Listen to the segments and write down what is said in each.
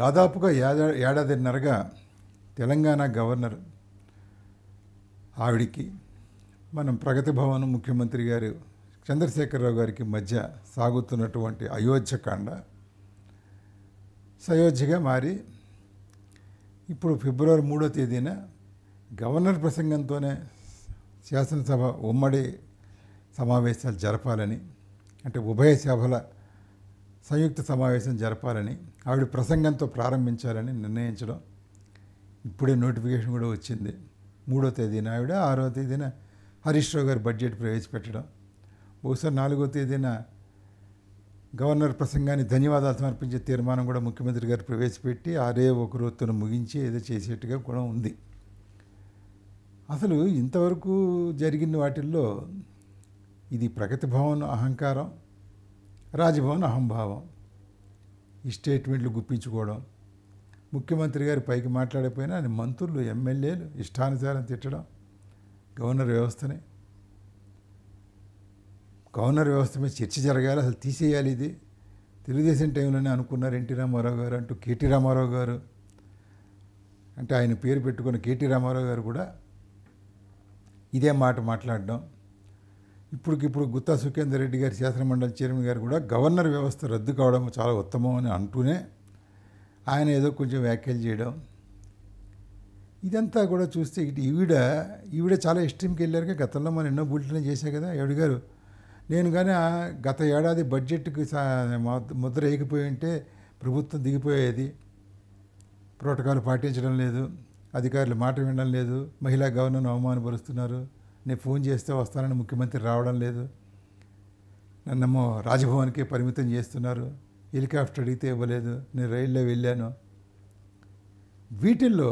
దాదాపుగా ఏడా ఏడాదిన్నరగా తెలంగాణ గవర్నర్ ఆవిడికి మనం ప్రగతి భవన్ ముఖ్యమంత్రి గారు చంద్రశేఖరరావు గారికి మధ్య సాగుతున్నటువంటి అయోధ్యకాండ సయోధ్యగా మారి ఇప్పుడు ఫిబ్రవరి మూడో తేదీన గవర్నర్ ప్రసంగంతోనే శాసనసభ ఉమ్మడి సమావేశాలు జరపాలని అంటే ఉభయ సభల సంయుక్త సమావేశం జరపాలని ఆవిడ ప్రసంగంతో ప్రారంభించాలని నిర్ణయించడం ఇప్పుడే నోటిఫికేషన్ కూడా వచ్చింది మూడో తేదీన ఆవిడ ఆరో తేదీన హరీష్ రావు గారు బడ్జెట్ ప్రవేశపెట్టడం బహుశా నాలుగో తేదీన గవర్నర్ ప్రసంగాన్ని ధన్యవాదాలు సమర్పించే తీర్మానం కూడా ముఖ్యమంత్రి గారు ప్రవేశపెట్టి ఆరే ఒక రోజుతో ముగించి ఏదో చేసేట్టుగా కూడా ఉంది అసలు ఇంతవరకు జరిగిన వాటిల్లో ఇది ప్రగతి భవన్ అహంకారం రాజభవన్ అహంభావం ఈ స్టేట్మెంట్లు గుప్పించుకోవడం ముఖ్యమంత్రి గారు పైకి మాట్లాడకపోయినా ఆయన మంత్రులు ఎమ్మెల్యేలు ఇష్టానుసారం తిట్టడం గవర్నర్ వ్యవస్థని గవర్నర్ వ్యవస్థ మీద చర్చ జరగాలి అసలు తీసేయాలి ఇది తెలుగుదేశం టైంలోనే అనుకున్నారు ఎన్టీ రామారావు గారు అంటూ కేటీ రామారావు గారు అంటే ఆయన పేరు పెట్టుకున్న కేటీ రామారావు గారు కూడా ఇదే మాట మాట్లాడడం ఇప్పుడు గుత్తా సుఖేందర్ రెడ్డి గారి శాసనమండలి చైర్మన్ గారు కూడా గవర్నర్ వ్యవస్థ రద్దు కావడం చాలా ఉత్తమం అని అంటూనే ఆయన ఏదో కొంచెం వ్యాఖ్యలు చేయడం ఇదంతా కూడా చూస్తే ఇటు ఈవిడ ఈవిడ చాలా ఎక్స్ట్రీమ్కి కదా గతంలో మనం ఎన్నో బులెటిన్లు చేశాయి కదా ఎవడి గారు నేను కానీ గత ఏడాది బడ్జెట్కి ముద్ర వేయకపోయి ఉంటే ప్రభుత్వం దిగిపోయేది ప్రోటోకాల్ పాటించడం లేదు అధికారులు మాట వినడం లేదు మహిళా గవర్నర్ను అవమానపరుస్తున్నారు నేను ఫోన్ చేస్తే వస్తానని ముఖ్యమంత్రి రావడం లేదు నన్నేమో రాజభవన్కి పరిమితం చేస్తున్నారు హెలికాప్టర్ అడిగితే ఇవ్వలేదు నేను రైల్లో వెళ్ళాను వీటిల్లో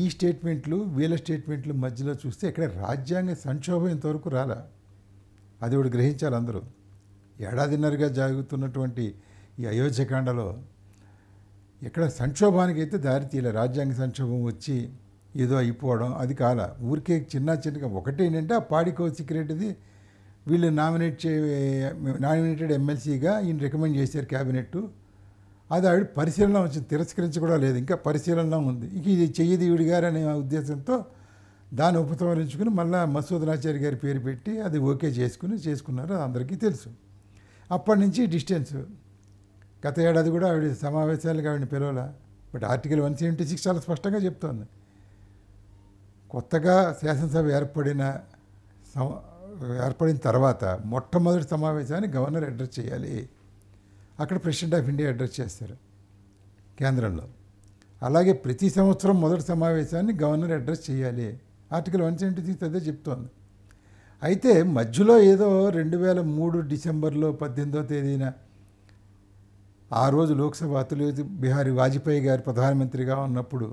ఈ స్టేట్మెంట్లు వీళ్ళ స్టేట్మెంట్లు మధ్యలో చూస్తే ఇక్కడ రాజ్యాంగ సంక్షోభం ఇంతవరకు రాలా అది ఒకటి గ్రహించాలి అందరూ ఏడాదిన్నరగా జరుగుతున్నటువంటి ఈ అయోధ్యకాండలో ఇక్కడ సంక్షోభానికైతే దారి తీయలే రాజ్యాంగ సంక్షోభం వచ్చి ఏదో అయిపోవడం అది కాల ఊరికే చిన్న చిన్నగా ఏంటంటే ఆ పాడికో సిక్రెట్ది వీళ్ళు నామినేట్ చే నామినేటెడ్ ఎమ్మెల్సీగా ఈయన రికమెండ్ చేశారు క్యాబినెట్ అది ఆవిడ పరిశీలన వచ్చింది కూడా లేదు ఇంకా పరిశీలన ఉంది ఇక ఇది చెయ్యది వీడి గారు అనే ఉద్దేశంతో దాన్ని ఉపసంహరించుకుని మళ్ళీ మసూదనాచారి గారి పేరు పెట్టి అది ఓకే చేసుకుని చేసుకున్నారు అందరికీ తెలుసు అప్పటి నుంచి డిస్టెన్స్ గత ఏడాది కూడా ఆవిడ సమావేశాలకు ఆవిడని పిలవాల but article one seventy six చాలా స్పష్టంగా చెప్తోంది కొత్తగా శాసనసభ ఏర్పడిన ఏర్పడిన తర్వాత మొట్టమొదటి సమావేశాన్ని గవర్నర్ అడ్రస్ చేయాలి అక్కడ ప్రెసిడెంట్ ఆఫ్ ఇండియా అడ్రస్ చేస్తారు కేంద్రంలో అలాగే ప్రతి సంవత్సరం మొదటి సమావేశాన్ని గవర్నర్ అడ్రస్ చేయాలి ఆర్టికల్ వన్ సెవెంటీ సిక్స్ అదే చెప్తోంది అయితే మధ్యలో ఏదో రెండు వేల మూడు డిసెంబర్లో పద్దెనిమిదో తేదీన ఆ రోజు లోక్సభ అతలు బిహారీ వాజ్పేయి గారు ప్రధానమంత్రిగా ఉన్నప్పుడు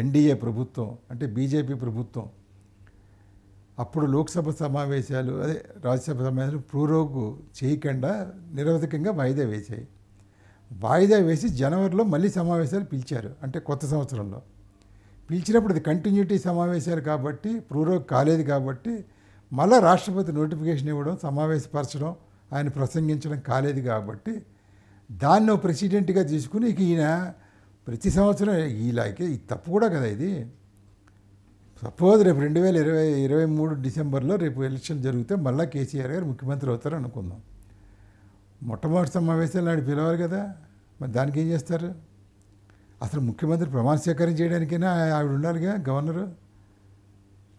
ఎన్డీఏ ప్రభుత్వం అంటే బీజేపీ ప్రభుత్వం అప్పుడు లోక్సభ సమావేశాలు అదే రాజ్యసభ సమావేశాలు ప్రోరోగు చేయకుండా నిరవధికంగా వాయిదా వేశాయి వాయిదా వేసి జనవరిలో మళ్ళీ సమావేశాలు పిలిచారు అంటే కొత్త సంవత్సరంలో పిలిచినప్పుడు అది కంటిన్యూటీ సమావేశాలు కాబట్టి ప్రోరోగ్ కాలేదు కాబట్టి మళ్ళీ రాష్ట్రపతి నోటిఫికేషన్ ఇవ్వడం సమావేశపరచడం ఆయన ప్రసంగించడం కాలేదు కాబట్టి దాన్ని ప్రెసిడెంట్గా తీసుకుని ఈయన ప్రతి సంవత్సరం ఇలాగే ఇది తప్పు కూడా కదా ఇది సపోజ్ రేపు రెండు వేల ఇరవై ఇరవై మూడు డిసెంబర్లో రేపు ఎలక్షన్ జరిగితే మళ్ళీ కేసీఆర్ గారు ముఖ్యమంత్రి అవుతారు అనుకుందాం మొట్టమొదటి సమావేశాలు నాడు పిలవాలి కదా మరి దానికి ఏం చేస్తారు అసలు ముఖ్యమంత్రి ప్రమాణ స్వీకారం చేయడానికైనా ఆవిడ ఉండాలిగా గవర్నరు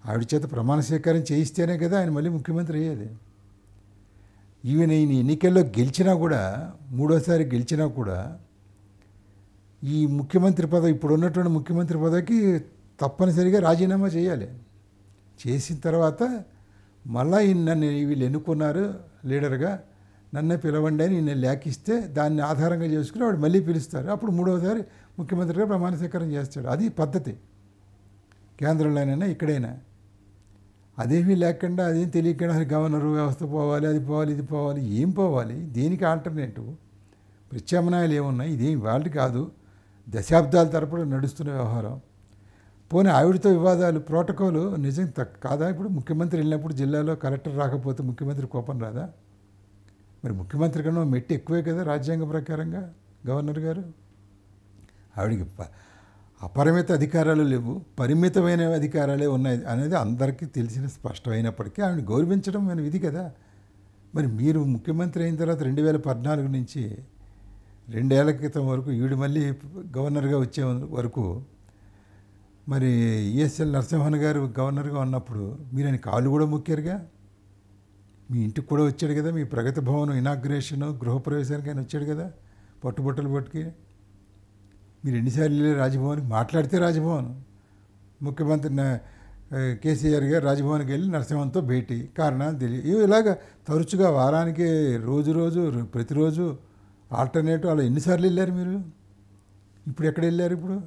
ఆవిడ చేత ప్రమాణ స్వీకారం చేయిస్తేనే కదా ఆయన మళ్ళీ ముఖ్యమంత్రి అయ్యేది ఈవెన్ ఈయన ఎన్నికల్లో గెలిచినా కూడా మూడోసారి గెలిచినా కూడా ఈ ముఖ్యమంత్రి పదవి ఇప్పుడు ఉన్నటువంటి ముఖ్యమంత్రి పదవికి తప్పనిసరిగా రాజీనామా చేయాలి చేసిన తర్వాత మళ్ళా ఈయన నన్ను వీళ్ళు ఎన్నుకున్నారు లీడర్గా నన్నే పిలవండి అని నేను లేఖిస్తే దాన్ని ఆధారంగా చేసుకుని వాడు మళ్ళీ పిలుస్తారు అప్పుడు మూడవసారి ముఖ్యమంత్రిగా ప్రమాణ స్వీకారం చేస్తాడు అది పద్ధతి కేంద్రంలోనైనా ఇక్కడైనా అదేమీ లేకుండా అదేం తెలియకుండా గవర్నర్ వ్యవస్థ పోవాలి అది పోవాలి ఇది పోవాలి ఏం పోవాలి దేనికి ఆల్టర్నేటివ్ ప్రత్యామ్నాయాలు ఏమున్నాయి ఇదేం వాళ్ళు కాదు దశాబ్దాల తరపున నడుస్తున్న వ్యవహారం పోనీ ఆవిడతో వివాదాలు ప్రోటోకాల్ నిజం తక్ కాదా ఇప్పుడు ముఖ్యమంత్రి వెళ్ళినప్పుడు జిల్లాలో కలెక్టర్ రాకపోతే ముఖ్యమంత్రి కోపం రాదా మరి ముఖ్యమంత్రి కన్నా మెట్టి ఎక్కువే కదా రాజ్యాంగ ప్రకారంగా గవర్నర్ గారు ఆవిడికి అపరిమిత అధికారాలు లేవు పరిమితమైన అధికారాలే ఉన్నాయి అనేది అందరికీ తెలిసిన స్పష్టమైనప్పటికీ ఆవిడ గౌరవించడం మన ఇది కదా మరి మీరు ముఖ్యమంత్రి అయిన తర్వాత రెండు వేల పద్నాలుగు నుంచి రెండేళ్ల క్రితం వరకు ఈడు మళ్ళీ గవర్నర్గా వచ్చే వరకు మరి ఈఎస్ఎల్ నరసింహన్ గారు గవర్నర్గా ఉన్నప్పుడు మీరు ఆయన కాళ్ళు కూడా మొక్కారుగా మీ ఇంటికి కూడా వచ్చాడు కదా మీ ప్రగతి భవనం ఇనాగ్రేషన్ గృహప్రవేశానికి ఆయన వచ్చాడు కదా పట్టుబట్టలు పట్టుకి మీరు ఎన్నిసార్లు వెళ్ళి రాజభవన్కి మాట్లాడితే రాజభవన్ ముఖ్యమంత్రి కేసీఆర్ గారు రాజభవన్కి వెళ్ళి నరసింహన్తో భేటీ కారణాలు తెలియ ఇలాగ తరచుగా వారానికి రోజు రోజు ప్రతిరోజు ఆల్టర్నేటివ్ అలా ఎన్నిసార్లు వెళ్ళారు మీరు ఇప్పుడు ఎక్కడ వెళ్ళారు ఇప్పుడు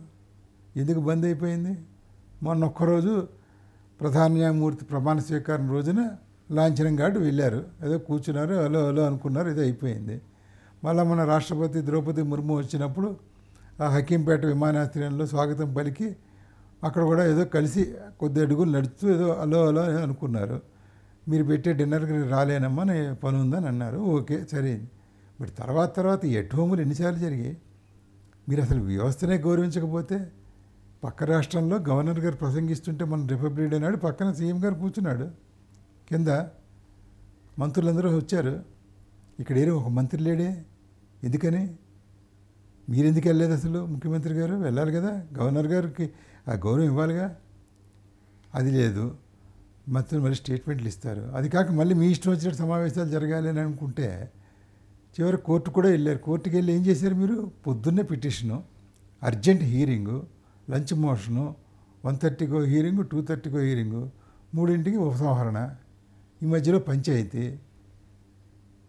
ఎందుకు బంద్ అయిపోయింది మొన్న ఒక్కరోజు ప్రధాన న్యాయమూర్తి ప్రమాణ స్వీకారం రోజున లాంఛనం కాబట్టి వెళ్ళారు ఏదో కూర్చున్నారు హలో హలో అనుకున్నారు ఏదో అయిపోయింది మళ్ళీ మన రాష్ట్రపతి ద్రౌపది ముర్ము వచ్చినప్పుడు ఆ హకీంపేట విమానాశ్రయంలో స్వాగతం పలికి అక్కడ కూడా ఏదో కలిసి కొద్ది అడుగులు నడుస్తూ ఏదో అలో అలో అనుకున్నారు మీరు పెట్టే డిన్నర్కి రాలేనమ్మా పని ఉందని అన్నారు ఓకే సరే మరి తర్వాత తర్వాత ఎట్ హోములు ఎన్నిసార్లు జరిగాయి మీరు అసలు వ్యవస్థనే గౌరవించకపోతే పక్క రాష్ట్రంలో గవర్నర్ గారు ప్రసంగిస్తుంటే మన రిపబ్లిక్ డే నాడు పక్కన సీఎం గారు కూర్చున్నాడు కింద మంత్రులందరూ వచ్చారు ఇక్కడ ఏదో ఒక మంత్రి లేడే ఎందుకని మీరెందుకు వెళ్ళలేదు అసలు ముఖ్యమంత్రి గారు వెళ్ళాలి కదా గవర్నర్ గారికి ఆ గౌరవం ఇవ్వాలిగా అది లేదు మంత్రులు మళ్ళీ స్టేట్మెంట్లు ఇస్తారు అది కాక మళ్ళీ మీ ఇష్టం వచ్చినట్టు సమావేశాలు జరగాలి అని అనుకుంటే చివరి కోర్టు కూడా వెళ్ళారు కోర్టుకి వెళ్ళి ఏం చేశారు మీరు పొద్దున్నే petition urgent hearing lunch motion one థర్టీకో హీరింగు టూ థర్టీకో హీరింగు మూడింటికి ఉపసంహరణ ఈ మధ్యలో పంచాయతీ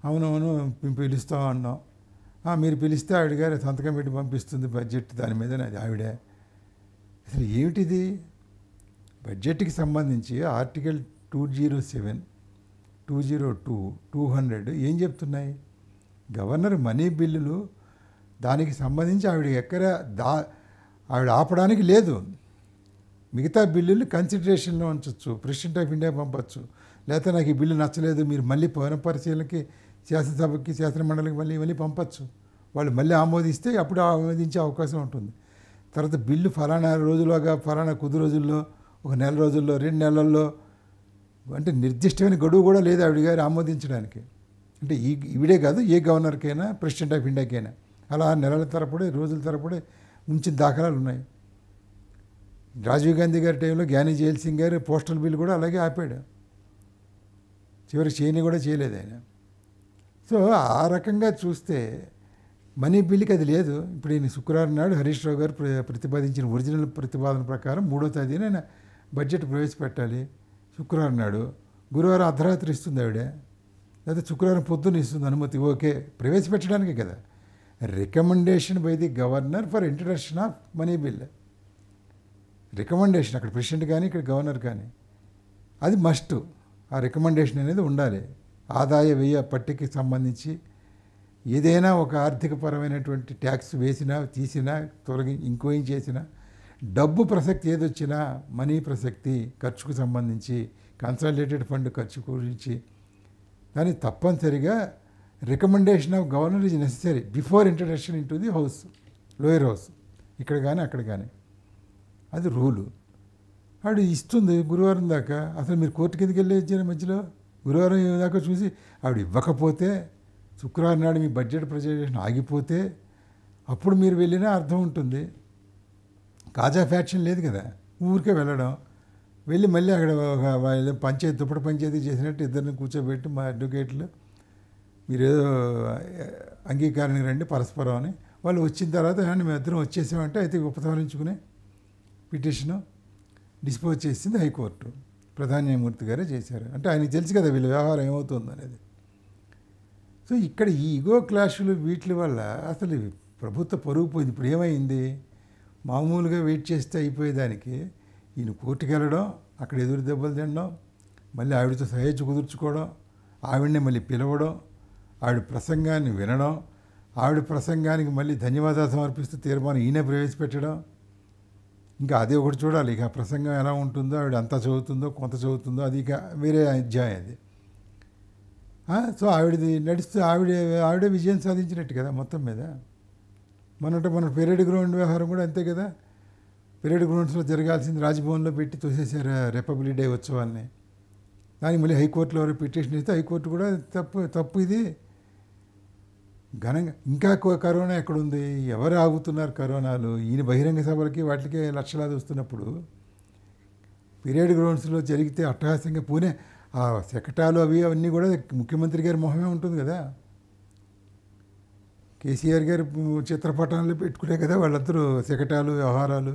అవునవును మేము పిలుస్తా అన్నాం మీరు పిలిస్తే ఆవిడ గారు సంతకం పెట్టి పంపిస్తుంది బడ్జెట్ దాని మీద నాది ఆవిడ అసలు ఏమిటిది బడ్జెట్కి సంబంధించి article two zero seven two zero two two hundred ఏం చెప్తున్నాయి గవర్నర్ మనీ బిల్లులు దానికి సంబంధించి ఆవిడ ఎక్కడ దా ఆవిడ ఆపడానికి లేదు మిగతా బిల్లులు కన్సిడరేషన్లో ఉంచవచ్చు ప్రెసిడెంట్ ఆఫ్ ఇండియా పంపచ్చు లేకపోతే నాకు ఈ బిల్లు నచ్చలేదు మీరు మళ్ళీ పౌర పరిశీలనకి శాసనసభకి శాసనమండలికి మండలికి మళ్ళీ మళ్ళీ పంపచ్చు వాళ్ళు మళ్ళీ ఆమోదిస్తే అప్పుడు ఆమోదించే అవకాశం ఉంటుంది తర్వాత బిల్లు ఫలానా రోజులోగా ఫలానా కొద్ది రోజుల్లో ఒక నెల రోజుల్లో రెండు నెలల్లో అంటే నిర్దిష్టమైన గడువు కూడా లేదు ఆవిడ గారు ఆమోదించడానికి అంటే ఈ ఈవిడే కాదు ఏ గవర్నర్కైనా ప్రెసిడెంట్ ఆఫ్ ఇండియాకైనా అలా నెలల తరపుడే రోజుల తరపుడే ఉంచిన దాఖలాలు ఉన్నాయి రాజీవ్ గాంధీ గారి టైంలో జ్ఞాని జయల్ సింగ్ గారు పోస్టల్ బిల్ కూడా అలాగే ఆపాడు చివరికి చేయని కూడా చేయలేదు ఆయన సో ఆ రకంగా చూస్తే మనీ బిల్కి అది లేదు ఇప్పుడు ఈయన శుక్రవారం నాడు హరీష్ రావు గారు ప్రతిపాదించిన ఒరిజినల్ ప్రతిపాదన ప్రకారం మూడో తేదీన బడ్జెట్ ప్రవేశపెట్టాలి శుక్రవారం నాడు గురువారం అర్ధరాత్రి ఇస్తుంది ఆవిడ లేకపోతే శుక్రవారం పొద్దున్న ఇస్తుంది అనుమతి ఓకే ప్రవేశపెట్టడానికే కదా recommendation by the governor for introduction of money bill recommendation అక్కడ ప్రెసిడెంట్ కానీ ఇక్కడ గవర్నర్ కానీ అది మస్ట్ ఆ రికమెండేషన్ అనేది ఉండాలి ఆదాయ వ్యయ పట్టికి సంబంధించి ఏదైనా ఒక ఆర్థికపరమైనటువంటి ట్యాక్స్ వేసినా తీసినా తొలగి ఏం చేసినా డబ్బు ప్రసక్తి ఏదొచ్చినా మనీ ప్రసక్తి ఖర్చుకు సంబంధించి కన్సాలిడేటెడ్ ఫండ్ ఖర్చు గురించి కానీ తప్పనిసరిగా recommendation of governor is necessary before introduction into the house lower house ఇక్కడ కానీ అక్కడ కానీ అది రూలు వాడు ఇస్తుంది గురువారం దాకా అసలు మీరు కోర్టు కిందకి ఇచ్చారు మధ్యలో గురువారం దాకా చూసి ఆవిడ ఇవ్వకపోతే శుక్రవారం నాడు మీ బడ్జెట్ ప్రజెంటేషన్ ఆగిపోతే అప్పుడు మీరు వెళ్ళినా అర్థం ఉంటుంది కాజా ఫ్యాక్షన్ లేదు కదా ఊరికే వెళ్ళడం వెళ్ళి మళ్ళీ అక్కడ వాళ్ళు పంచాయతీ దుప్పటి పంచాయతీ చేసినట్టు ఇద్దరిని కూర్చోబెట్టి మా అడ్వకేట్లు మీరేదో అంగీకారానికి రండి పరస్పరం అని వాళ్ళు వచ్చిన తర్వాత మేము ఇద్దరం వచ్చేసామంటే అయితే ఉపసంహరించుకునే పిటిషను డిస్పోజ్ చేసింది హైకోర్టు ప్రధాన న్యాయమూర్తి గారే చేశారు అంటే ఆయనకి తెలుసు కదా వీళ్ళ వ్యవహారం ఏమవుతుంది అనేది సో ఇక్కడ ఈ ఈగో క్లాషులు వీటి వల్ల అసలు ప్రభుత్వ పరుగు పోయింది ఇప్పుడు ఏమైంది మామూలుగా వెయిట్ చేస్తే అయిపోయేదానికి ఈయన కోర్టుకు వెళ్ళడం అక్కడ ఎదురు దెబ్బలు తినడం మళ్ళీ ఆవిడతో సహేచ్చు కుదుర్చుకోవడం ఆవిడని మళ్ళీ పిలవడం ఆవిడ ప్రసంగాన్ని వినడం ఆవిడ ప్రసంగానికి మళ్ళీ ధన్యవాదాలు సమర్పిస్తూ తీర్మానం ఈయన ప్రవేశపెట్టడం ఇంకా అదే ఒకటి చూడాలి ఇక ప్రసంగం ఎలా ఉంటుందో ఆవిడ అంత చదువుతుందో కొంత చదువుతుందో అది ఇక వేరే అధ్యాయం అది సో ఆవిడది నడుస్తూ ఆవిడ ఆవిడే విజయం సాధించినట్టు కదా మొత్తం మీద మనట మన పెరేడ్ గ్రౌండ్ వ్యవహారం కూడా అంతే కదా పెరేడ్ గ్రౌండ్స్లో జరగాల్సింది రాజ్భవన్లో పెట్టి తోసేసారు రిపబ్లిక్ డే ఉత్సవాన్ని దాన్ని మళ్ళీ హైకోర్టులో ఎవరు పిటిషన్ ఇస్తే హైకోర్టు కూడా తప్పు తప్పు ఇది ఘనంగా ఇంకా కరోనా ఎక్కడుంది ఎవరు ఆగుతున్నారు కరోనాలు ఈయన బహిరంగ సభలకి వాటికే లక్షలాది వస్తున్నప్పుడు పీరియడ్ గ్రౌండ్స్లో జరిగితే అట్టహాస్యంగా పూణే ఆ శకటాలు అవి అవన్నీ కూడా ముఖ్యమంత్రి గారి మొహమే ఉంటుంది కదా కేసీఆర్ గారు చిత్రపటాలు పెట్టుకునే కదా వాళ్ళందరూ శకటాలు వ్యవహారాలు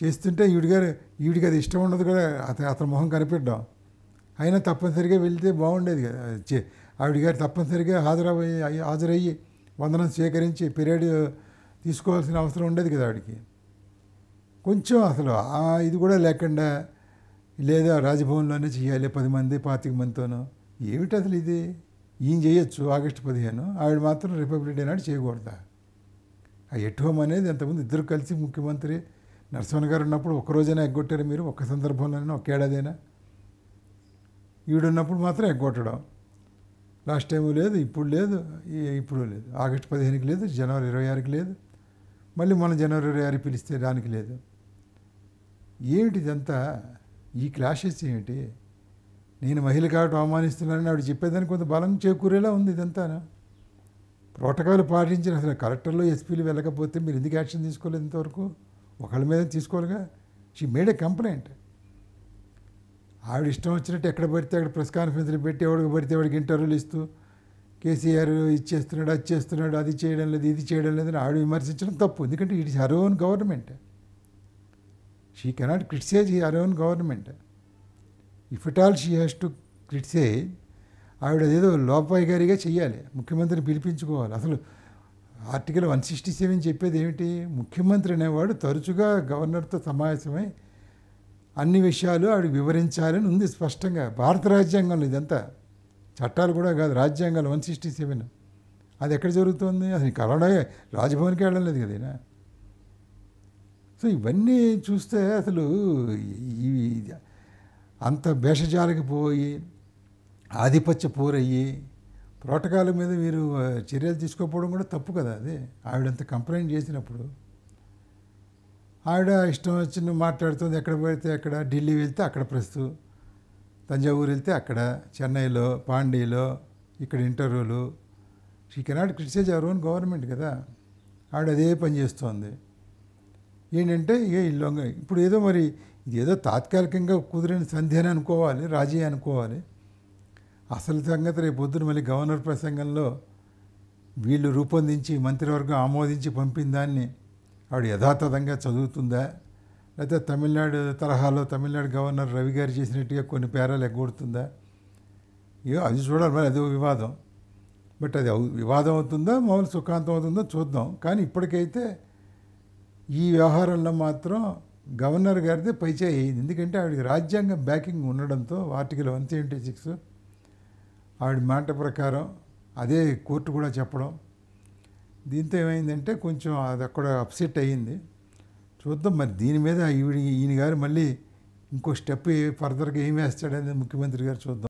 చేస్తుంటే ఈవిడి గారు ఈవిడికి అది ఇష్టం ఉండదు కూడా అతను అతని మొహం కనిపెట్టడం అయినా తప్పనిసరిగా వెళ్తే బాగుండేది కదా ఆవిడ గారు తప్పనిసరిగా హాజరయ్యి హాజరయ్యి వందనం స్వీకరించి పీరియడ్ తీసుకోవాల్సిన అవసరం ఉండేది కదా ఆవిడికి కొంచెం అసలు ఇది కూడా లేకుండా లేదా రాజభవన్లోనే చేయాలి పది మంది పాతిక మందితోనూ ఏమిటి అసలు ఇది ఈయన చేయొచ్చు ఆగస్టు పదిహేను ఆవిడ మాత్రం రిపబ్లిక్ డే నాడు చేయకూడదా ఆ ఎట్ హోమ్ అనేది అంతకుముందు ఇద్దరు కలిసి ముఖ్యమంత్రి నరసింహన్ గారు ఉన్నప్పుడు ఒకరోజైనా ఎగ్గొట్టారు మీరు ఒక్క సందర్భంలోనే ఒక ఏడాదైనా ఈడున్నప్పుడు మాత్రం ఎగ్గొట్టడం లాస్ట్ టైం లేదు ఇప్పుడు లేదు ఇప్పుడు లేదు ఆగస్టు పదిహేనుకి లేదు జనవరి ఇరవై ఆరుకి లేదు మళ్ళీ మనం జనవరి ఇరవై ఆరు పిలిస్తే దానికి లేదు ఏమిటి ఇదంతా ఈ క్లాషెస్ ఏమిటి నేను మహిళ కాబట్టి అవమానిస్తున్నానని ఆవిడ చెప్పేదానికి కొంత బలం చేకూరేలా ఉంది ఇదంతా ప్రోటోకాల్ పాటించిన అసలు కలెక్టర్లు ఎస్పీలు వెళ్ళకపోతే మీరు ఎందుకు యాక్షన్ తీసుకోలేదు ఇంతవరకు ఒకళ్ళ మీద తీసుకోవాలిగా షీ మేడ్ ఏ కంప్లైంట్ ఆవిడ ఇష్టం వచ్చినట్టు ఎక్కడ పడితే అక్కడ ప్రెస్ కాన్ఫరెన్స్లు పెట్టి ఎవడికి పడితే ఎవడికి ఇంటర్వ్యూలు ఇస్తూ కేసీఆర్ ఇది చేస్తున్నాడు అది చేస్తున్నాడు అది చేయడం లేదు ఇది చేయడం లేదు ఆవిడ విమర్శించడం తప్పు ఎందుకంటే it is her own government she cannot criticise her own government if it all she has to criticise ఆవిడ అదేదో లోపాయి గారిగా చేయాలి ముఖ్యమంత్రిని పిలిపించుకోవాలి అసలు ఆర్టికల్ వన్ సిక్స్టీ సెవెన్ చెప్పేది ఏమిటి ముఖ్యమంత్రి అనేవాడు తరచుగా గవర్నర్తో సమావేశమై అన్ని విషయాలు ఆవిడ వివరించాలని ఉంది స్పష్టంగా భారత రాజ్యాంగంలో ఇదంతా చట్టాలు కూడా కాదు రాజ్యాంగాలు వన్ సిక్స్టీ సెవెన్ అది ఎక్కడ జరుగుతుంది అసలు కలడా రాజభవన్కి వెళ్ళలేదు కదా సో ఇవన్నీ చూస్తే అసలు ఈ అంత భేషజాలకి పోయి ఆధిపత్య పోరయ్యి ప్రోటకాల మీద వీరు చర్యలు తీసుకోకపోవడం కూడా తప్పు కదా అది ఆవిడంత కంప్లైంట్ చేసినప్పుడు ఆవిడ ఇష్టం వచ్చిన మాట్లాడుతుంది ఎక్కడ పెడితే అక్కడ ఢిల్లీ వెళ్తే అక్కడ ప్రస్తు తంజావూరు వెళ్తే అక్కడ చెన్నైలో పాండీలో ఇక్కడ ఇంటర్వ్యూలు she cannot criticise our own government కదా ఆవిడ అదే పని చేస్తోంది ఏంటంటే ఇక ఇల్లు ఇప్పుడు ఏదో మరి ఇది ఏదో తాత్కాలికంగా కుదిరిన సంధి అని అనుకోవాలి రాజీ అనుకోవాలి అసలు సంగతి రేపు పొద్దున మళ్ళీ గవర్నర్ ప్రసంగంలో వీళ్ళు రూపొందించి మంత్రివర్గం ఆమోదించి పంపిన దాన్ని ఆవిడ యథాతథంగా చదువుతుందా లేకపోతే తమిళనాడు తరహాలో తమిళనాడు గవర్నర్ రవి గారు చేసినట్టుగా కొన్ని పేరాలు ఎగ్గొడుతుందా ఏ అది చూడాలి మరి అదో వివాదం బట్ అది వివాదం అవుతుందా మామూలు సుఖాంతం అవుతుందో చూద్దాం కానీ ఇప్పటికైతే ఈ వ్యవహారంలో మాత్రం గవర్నర్ గారిదే పైచేయి ఎందుకంటే ఆవిడకి రాజ్యాంగం బ్యాకింగ్ ఉండడంతో ఆర్టికల్ వన్ సెవెంటీ సిక్స్ ఆవిడ మాట ప్రకారం అదే కోర్టు కూడా చెప్పడం దీంతో ఏమైందంటే కొంచెం అది అక్కడ అప్సెట్ అయ్యింది చూద్దాం మరి దీని మీద ఈవిడ ఈయన గారు మళ్ళీ ఇంకో స్టెప్ ఫర్దర్గా ఏం వేస్తాడనేది ముఖ్యమంత్రి గారు చూద్దాం